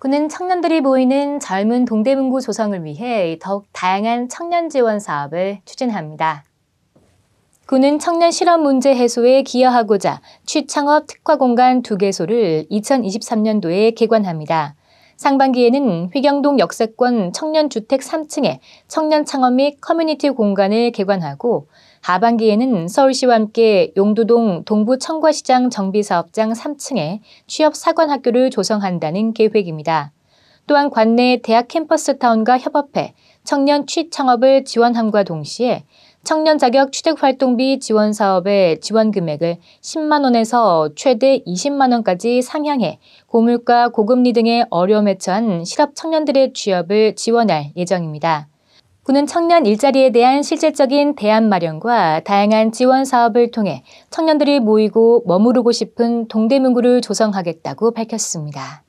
그는 청년들이 모이는 젊은 동대문구 조성을 위해 더욱 다양한 청년 지원 사업을 추진합니다. 군은 청년 실업 문제 해소에 기여하고자 취창업 특화공간 두개소를 2023년도에 개관합니다. 상반기에는 휘경동 역세권 청년주택 3층에 청년 창업 및 커뮤니티 공간을 개관하고 하반기에는 서울시와 함께 용두동 동부 청과시장 정비사업장 3층에 취업사관학교를 조성한다는 계획입니다. 또한 관내 대학 캠퍼스타운과 협업해 청년 취창업을 지원함과 동시에 청년 자격 취득 활동비 지원 사업의 지원 금액을 10만 원에서 최대 20만 원까지 상향해 고물가, 고금리 등의 어려움에 처한 실업 청년들의 취업을 지원할 예정입니다. 군은 청년 일자리에 대한 실질적인 대안 마련과 다양한 지원 사업을 통해 청년들이 모이고 머무르고 싶은 동대문구를 조성하겠다고 밝혔습니다.